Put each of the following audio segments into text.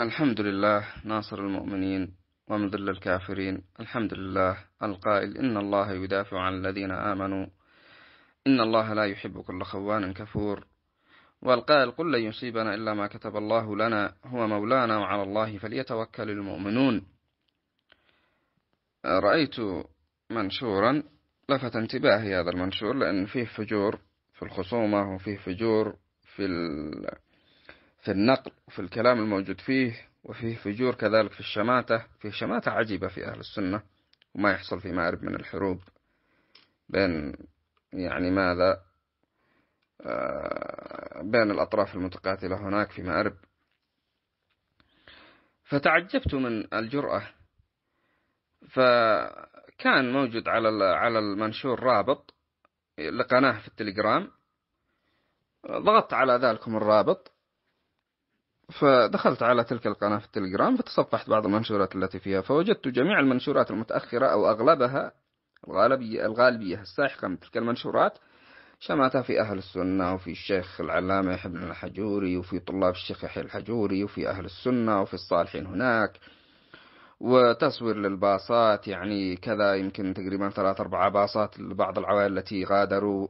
الحمد لله ناصر المؤمنين ومذل الكافرين الحمد لله القائل إن الله يدافع عن الذين آمنوا إن الله لا يحب كل خوان كفور والقائل قل لن يصيبنا إلا ما كتب الله لنا هو مولانا وعلى الله فليتوكل المؤمنون رأيت منشورا لفت انتباهي هذا المنشور لأن فيه فجور في الخصومة وفيه فجور في ال... في النقل وفي الكلام الموجود فيه وفيه فجور كذلك في الشماتة فيه شماتة عجيبة في أهل السنة وما يحصل في مأرب من الحروب بين يعني ماذا آه، بين الأطراف المتقاتلة هناك في مأرب فتعجبت من الجرأة فكان موجود على على المنشور رابط لقناة في التليجرام ضغطت على ذلكم الرابط فدخلت على تلك القناة في التليجرام فتصفحت بعض المنشورات التي فيها فوجدت جميع المنشورات المتأخرة أو أغلبها الغالبية, الغالبية الساحقة من تلك المنشورات شمعتها في أهل السنة وفي الشيخ العلامة يحيى بن الحجوري وفي طلاب الشيخ يحيى الحجوري وفي أهل السنة وفي الصالحين هناك وتصوير للباصات يعني كذا يمكن تقريبا ثلاث أربع باصات لبعض العوائل التي غادروا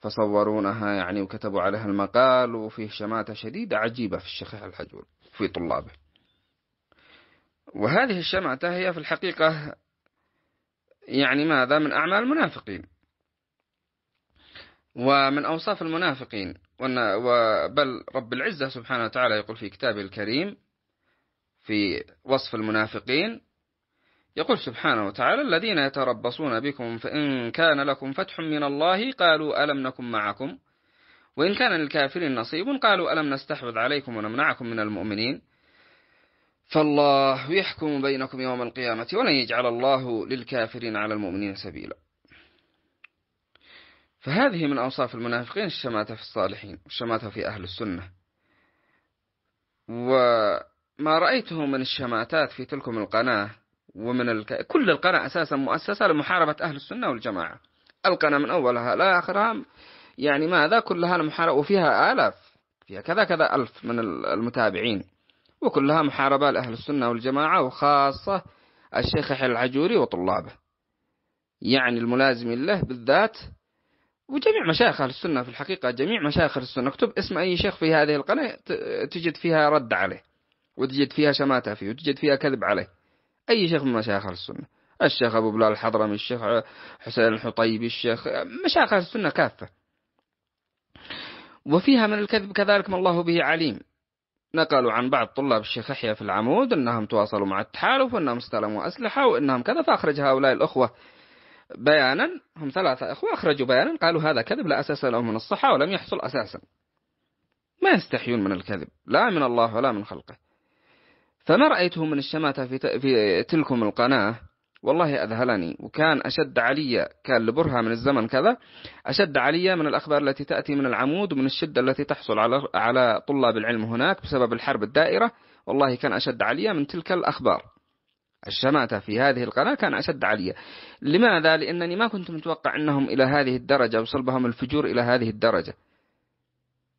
فصورونها يعني وكتبوا عليها المقال وفيه شماتة شديدة عجيبة في الشيخ الحجول في طلابه وهذه الشماتة هي في الحقيقة يعني ماذا من أعمال المنافقين ومن أوصاف المنافقين بل رب العزة سبحانه وتعالى يقول في كتابه الكريم في وصف المنافقين يقول سبحانه وتعالى الذين يتربصون بكم فإن كان لكم فتح من الله قالوا ألم نكن معكم وإن كان للكافرين نصيب قالوا ألم نستحوذ عليكم ونمنعكم من المؤمنين فالله يحكم بينكم يوم القيامة ولن يجعل الله للكافرين على المؤمنين سبيلا فهذه من أوصاف المنافقين الشماتة في الصالحين الشماتة في أهل السنة وما رأيته من الشماتات في تلكم القناة ومن الك... كل القناة أساسا مؤسسة لمحاربة أهل السنة والجماعة القناة من أولها لا آخرها يعني ماذا كلها محاربة وفيها آلاف فيها كذا كذا ألف من المتابعين وكلها محاربة لأهل السنة والجماعة وخاصة الشيخ يحيى العجوري وطلابه يعني الملازمين له بالذات وجميع مشايخ أهل السنة في الحقيقة جميع مشايخ أهل السنة اكتب اسم أي شيخ في هذه القناة تجد فيها رد عليه وتجد فيها شماتة فيه وتجد فيها كذب عليه أي شيخ من مشايخ السنة الشيخ أبو بلال الحضرمي الشيخ حسين الحطيبي الشيخ مشايخ السنة كافة وفيها من الكذب كذلك ما الله به عليم نقلوا عن بعض طلاب الشيخ يحيى في العمود أنهم تواصلوا مع التحالف وأنهم استلموا أسلحة وأنهم كذا فأخرج هؤلاء الأخوة بيانا هم ثلاثة أخوة أخرجوا بيانا قالوا هذا كذب لا أساس له من الصحة ولم يحصل أساسا ما يستحيون من الكذب لا من الله ولا من خلقه فما رأيته من الشماتة في, في تلكم القناة والله أذهلني وكان أشد علي كان لبرهة من الزمن كذا أشد علي من الأخبار التي تأتي من العمود ومن الشدة التي تحصل على على طلاب العلم هناك بسبب الحرب الدائرة والله كان أشد علي من تلك الأخبار الشماتة في هذه القناة كان أشد علي لماذا؟ لأنني ما كنت متوقع أنهم إلى هذه الدرجة وصلبهم الفجور إلى هذه الدرجة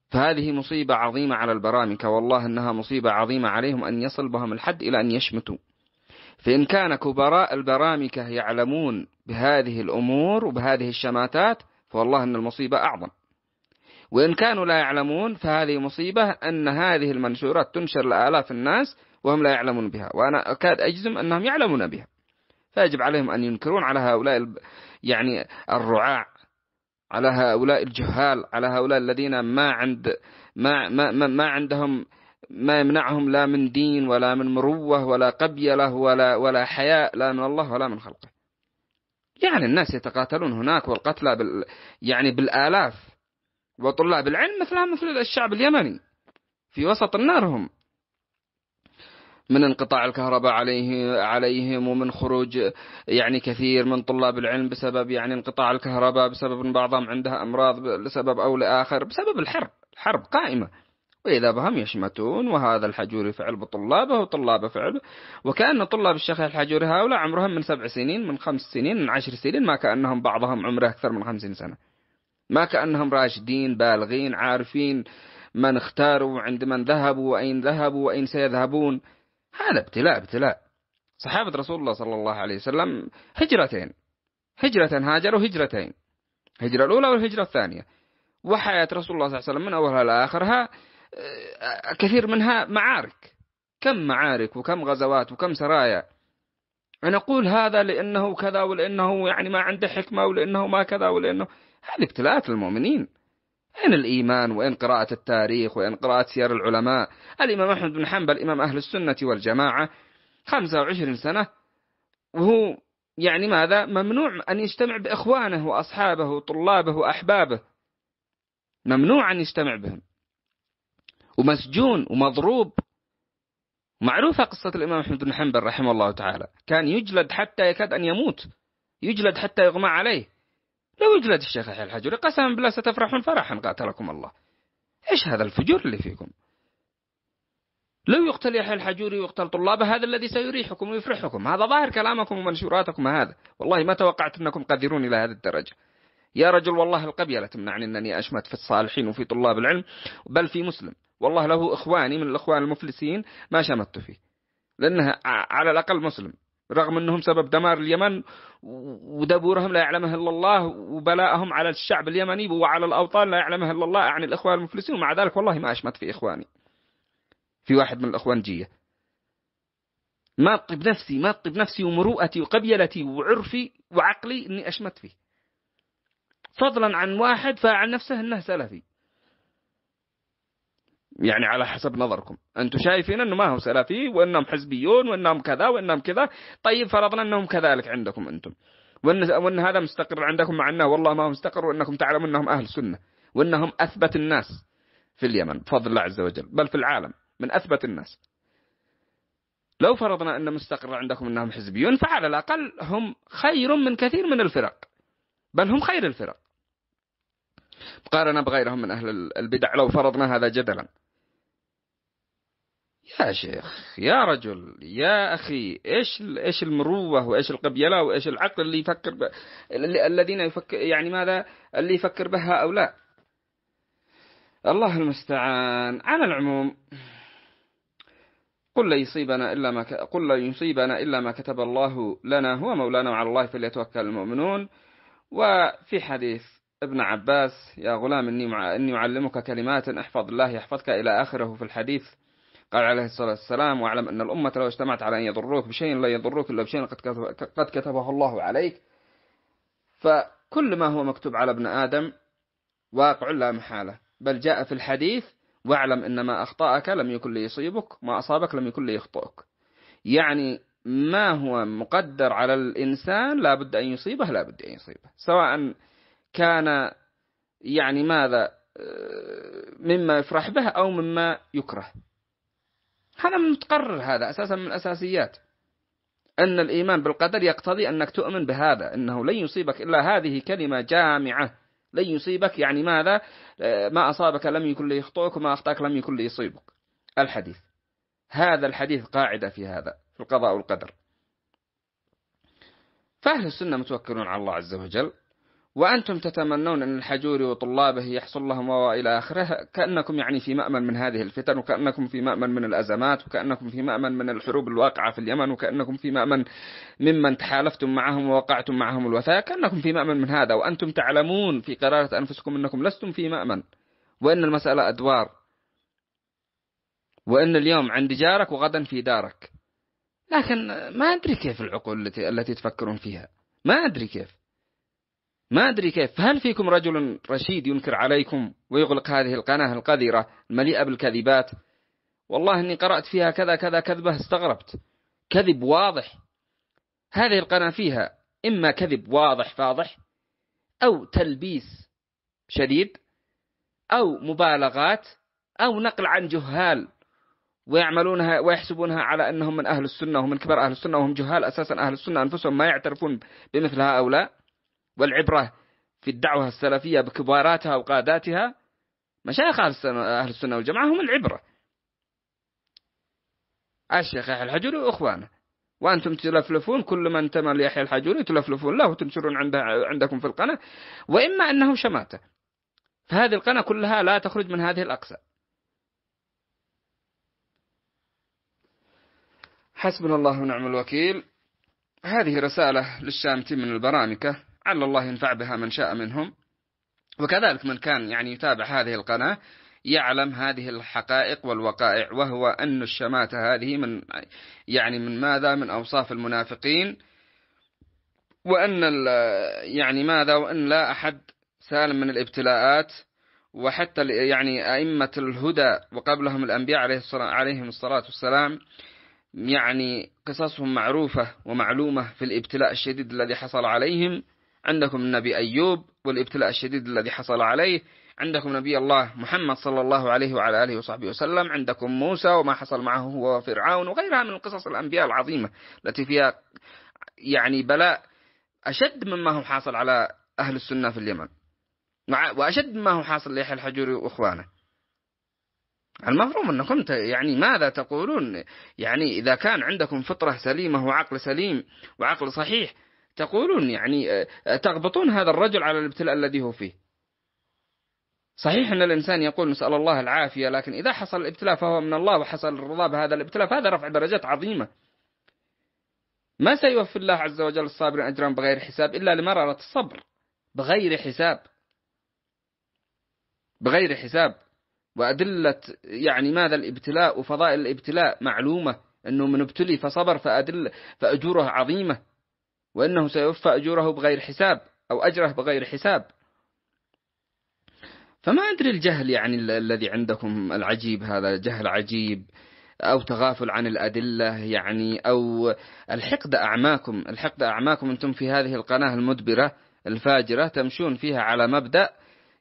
فهذه مصيبة عظيمة على البرامكة والله أنها مصيبة عظيمة عليهم أن يصل بهم الحد إلى أن يشمتوا فإن كان كبراء البرامكة يعلمون بهذه الأمور وبهذه الشماتات فوالله أن المصيبة أعظم وإن كانوا لا يعلمون فهذه مصيبة أن هذه المنشورات تنشر لآلاف الناس وهم لا يعلمون بها وأنا أكاد أجزم أنهم يعلمون بها فيجب عليهم أن ينكرون على هؤلاء يعني الرعاع على هؤلاء الجهال على هؤلاء الذين ما عند ما ما ما, ما عندهم ما يمنعهم لا من دين ولا من مروة ولا قبيلة ولا ولا حياء لا من الله ولا من خلقه يعني الناس يتقاتلون هناك والقتلى بال يعني بالآلاف وطلاب العلم مثلها مثل الشعب اليمني في وسط النار هم من انقطاع الكهرباء عليه عليهم ومن خروج يعني كثير من طلاب العلم بسبب يعني انقطاع الكهرباء بسبب ان بعضهم عندها امراض لسبب او لاخر بسبب الحرب، الحرب قائمه. وإذا بهم يشمتون وهذا الحجوري فعل بطلابه وطلابه فعل وكأن طلاب الشيخ الحجوري هؤلاء عمرهم من سبع سنين من خمس سنين من عشر سنين ما كأنهم بعضهم عمره أكثر من خمسين سنة ما كأنهم راشدين بالغين عارفين من اختاروا وعند من ذهبوا وأين ذهبوا وأين سيذهبون هذا ابتلاء ابتلاء صحابة رسول الله صلى الله عليه وسلم هجرتين هجرة هاجروا هجرتين الهجرة الأولى والهجرة الثانية وحياة رسول الله صلى الله عليه وسلم من أولها لآخرها آه، كثير منها معارك كم معارك وكم غزوات وكم سرايا أنا أقول هذا لأنه كذا ولأنه يعني ما عنده حكمة ولأنه ما كذا ولأنه هذه ابتلاءات المؤمنين أين الإيمان وإن قراءة التاريخ وإن قراءة سير العلماء الإمام أحمد بن حنبل إمام أهل السنة والجماعة 25 سنة وهو يعني ماذا ممنوع أن يجتمع بإخوانه وأصحابه وطلابه وأحبابه ممنوع أن يجتمع بهم ومسجون ومضروب معروفة قصة الإمام أحمد بن حنبل رحمه الله تعالى كان يجلد حتى يكاد أن يموت يجلد حتى يغمى عليه لو يجلد الشيخ يحيى الحجري قسما بالله ستفرحون فرحا قاتلكم الله إيش هذا الفجور اللي فيكم لو يقتل يحيى الحجوري ويقتل طلابه هذا الذي سيريحكم ويفرحكم هذا ظاهر كلامكم ومنشوراتكم هذا والله ما توقعت أنكم قادرون إلى هذه الدرجة يا رجل والله القبيلة تمنعني أنني أشمت في الصالحين وفي طلاب العلم بل في مسلم والله له إخواني من الإخوان المفلسين ما شمت فيه لأنها على الأقل مسلم رغم أنهم سبب دمار اليمن ودبورهم لا يعلمه إلا الله وبلاءهم على الشعب اليمني وعلى الأوطان لا يعلمه إلا الله عن يعني الإخوان المفلسين ومع ذلك والله ما أشمت في إخواني في واحد من الإخوان جيه ما طب نفسي ما طب نفسي ومروءتي وقبيلتي وعرفي وعقلي أني أشمت فيه فضلا عن واحد فعل نفسه أنه سلفي يعني على حسب نظركم انتم شايفين انه ما هم سلفي وانهم حزبيون وانهم كذا وانهم كذا طيب فرضنا انهم كذلك عندكم انتم وان وان هذا مستقر عندكم مع انه والله ما هو مستقر وانكم تعلمون انهم اهل سنه وانهم اثبت الناس في اليمن بفضل الله عز وجل بل في العالم من اثبت الناس لو فرضنا ان مستقر عندكم انهم حزبيون فعلى الاقل هم خير من كثير من الفرق بل هم خير الفرق مقارنة بغيرهم من أهل البدع لو فرضنا هذا جدلا يا شيخ يا رجل يا اخي ايش ايش المروه وايش القبيله وايش العقل اللي يفكر ب... الذين يفكر يعني ماذا اللي يفكر به هؤلاء الله المستعان على العموم قل لا يصيبنا إلا ما ك... قل لا يصيبنا إلا ما كتب الله لنا هو مولانا وعلى الله فليتوكل المؤمنون وفي حديث ابن عباس يا غلام إني مع... إني أعلمك كلمات احفظ الله يحفظك إلى آخره في الحديث قال عليه الصلاة والسلام واعلم أن الأمة لو اجتمعت على أن يضروك بشيء لا يضروك إلا بشيء قد, كتب قد كتبه الله عليك فكل ما هو مكتوب على ابن آدم واقع لا محالة بل جاء في الحديث واعلم أن ما أخطأك لم يكن ليصيبك ما أصابك لم يكن ليخطئك يعني ما هو مقدر على الإنسان لا بد أن يصيبه لا بد أن يصيبه سواء كان يعني ماذا آه، مما يفرح به أو مما يكره هذا متقرر هذا أساسا من الأساسيات أن الإيمان بالقدر يقتضي أنك تؤمن بهذا أنه لن يصيبك إلا هذه كلمة جامعة لن يصيبك يعني ماذا آه، ما أصابك لم يكن ليخطئك وما أخطأك لم يكن ليصيبك الحديث هذا الحديث قاعدة في هذا في القضاء والقدر فأهل السنة متوكلون على الله عز وجل وأنتم تتمنون أن الحجوري وطلابه يحصل لهم وإلى آخره كأنكم يعني في مأمن من هذه الفتن وكأنكم في مأمن من الأزمات وكأنكم في مأمن من الحروب الواقعة في اليمن وكأنكم في مأمن ممن تحالفتم معهم ووقعتم معهم الوثائق كأنكم في مأمن من هذا وأنتم تعلمون في قرارة أنفسكم أنكم لستم في مأمن وإن المسألة أدوار وإن اليوم عند جارك وغدا في دارك لكن ما أدري كيف العقول التي, التي تفكرون فيها ما أدري كيف ما أدري كيف فهل فيكم رجل رشيد ينكر عليكم ويغلق هذه القناة القذرة المليئة بالكذبات والله أني قرأت فيها كذا كذا كذبة استغربت كذب واضح هذه القناة فيها إما كذب واضح فاضح أو تلبيس شديد أو مبالغات أو نقل عن جهال ويعملونها ويحسبونها على أنهم من أهل السنة ومن كبار أهل السنة وهم جهال أساسا أهل السنة أنفسهم ما يعترفون بمثل هؤلاء والعبرة في الدعوة السلفية بكباراتها وقاداتها مشايخ أهل السنة والجماعة هم العبرة آه، الشيخ يحيى الحجري وإخوانه وأنتم تلفلفون كل من انتمى ليحيى الحجوري تلفلفون له وتنشرون عنده عندكم في القناة وإما أنه شماتة فهذه القناة كلها لا تخرج من هذه الأقصى حسبنا الله ونعم الوكيل هذه رسالة للشامتي من البرامكة لعل الله ينفع بها من شاء منهم وكذلك من كان يعني يتابع هذه القناة يعلم هذه الحقائق والوقائع وهو أن الشماتة هذه من يعني من ماذا من أوصاف المنافقين وأن يعني ماذا وأن لا أحد سالم من الابتلاءات وحتى يعني أئمة الهدى وقبلهم الأنبياء عليه الصلاة عليهم الصلاة والسلام يعني قصصهم معروفة ومعلومة في الابتلاء الشديد الذي حصل عليهم عندكم النبي أيوب والابتلاء الشديد الذي حصل عليه عندكم نبي الله محمد صلى الله عليه وعلى آله وصحبه وسلم عندكم موسى وما حصل معه هو وفرعون وغيرها من قصص الأنبياء العظيمة التي فيها يعني بلاء أشد مما هو حاصل على أهل السنة في اليمن وأشد مما هو حاصل ليحيى الحجوري وإخوانه المفروض أنكم يعني ماذا تقولون يعني إذا كان عندكم فطرة سليمة وعقل سليم وعقل صحيح تقولون يعني آه، تغبطون هذا الرجل على الابتلاء الذي هو فيه صحيح أن الإنسان يقول نسأل الله العافية لكن إذا حصل الابتلاء فهو من الله وحصل الرضا بهذا الابتلاء فهذا رفع درجات عظيمة ما سيوفي الله عز وجل الصابرين أجرا بغير حساب إلا لمرارة الصبر بغير حساب بغير حساب وأدلة يعني ماذا الابتلاء وفضائل الابتلاء معلومة أنه من ابتلي فصبر فأدل فأجوره عظيمة وأنه سيوفى أجوره بغير حساب أو أجره بغير حساب فما أدري الجهل يعني الذي عندكم العجيب هذا جهل عجيب أو تغافل عن الأدلة يعني أو الحقد أعماكم الحقد أعماكم أنتم في هذه القناة المدبرة الفاجرة تمشون فيها على مبدأ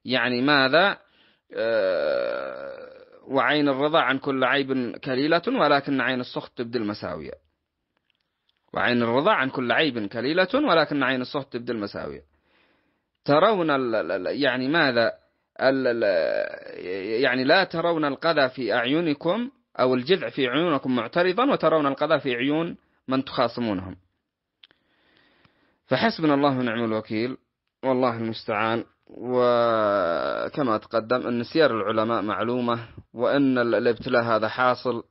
يعني ماذا أه وعين الرضا عن كل عيب كليلة ولكن عين السخط تبدي المساوية وعين الرضا عن كل عيب كليلة ولكن عين الصهد تبدي المساوية ترون يعني ماذا يعني لا ترون القذى في أعينكم أو الجذع في عيونكم معترضا وترون القذى في عيون من تخاصمونهم فحسبنا الله ونعم الوكيل والله المستعان وكما تقدم أن سير العلماء معلومة وأن الابتلاء هذا حاصل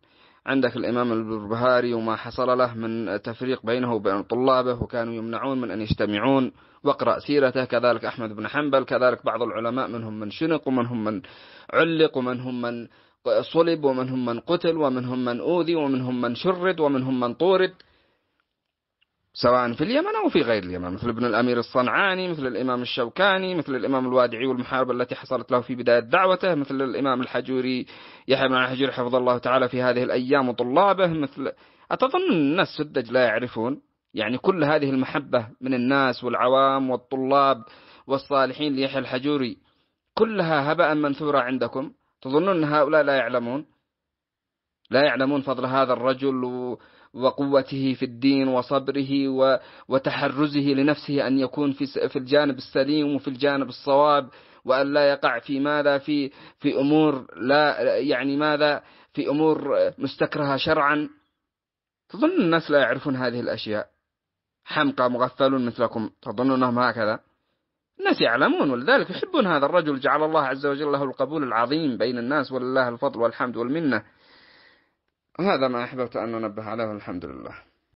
عندك الإمام البربهاري وما حصل له من تفريق بينه وبين طلابه وكانوا يمنعون من أن يجتمعون واقرأ سيرته كذلك أحمد بن حنبل كذلك بعض العلماء منهم من شنق ومنهم من علق ومنهم من صلب ومنهم من قتل ومنهم من أوذي ومنهم من شرد ومنهم من طورد سواء في اليمن أو في غير اليمن مثل ابن الأمير الصنعاني مثل الإمام الشوكاني مثل الإمام الوادعي والمحاربة التي حصلت له في بداية دعوته مثل الإمام الحجوري يحيى بن الحجوري حفظ الله تعالى في هذه الأيام وطلابه مثل أتظن الناس سدج لا يعرفون يعني كل هذه المحبة من الناس والعوام والطلاب والصالحين ليحيى الحجوري كلها هباء منثورة عندكم تظنون هؤلاء لا يعلمون لا يعلمون فضل هذا الرجل و... وقوته في الدين وصبره وتحرزه لنفسه أن يكون في الجانب السليم وفي الجانب الصواب وأن لا يقع في ماذا في في أمور لا يعني ماذا في أمور مستكرهة شرعا تظن الناس لا يعرفون هذه الأشياء حمقى مغفلون مثلكم تظنونهم هكذا الناس يعلمون ولذلك يحبون هذا الرجل جعل الله عز وجل له القبول العظيم بين الناس ولله الفضل والحمد والمنه هذا ما أحببت أن ننبه عليه الحمد لله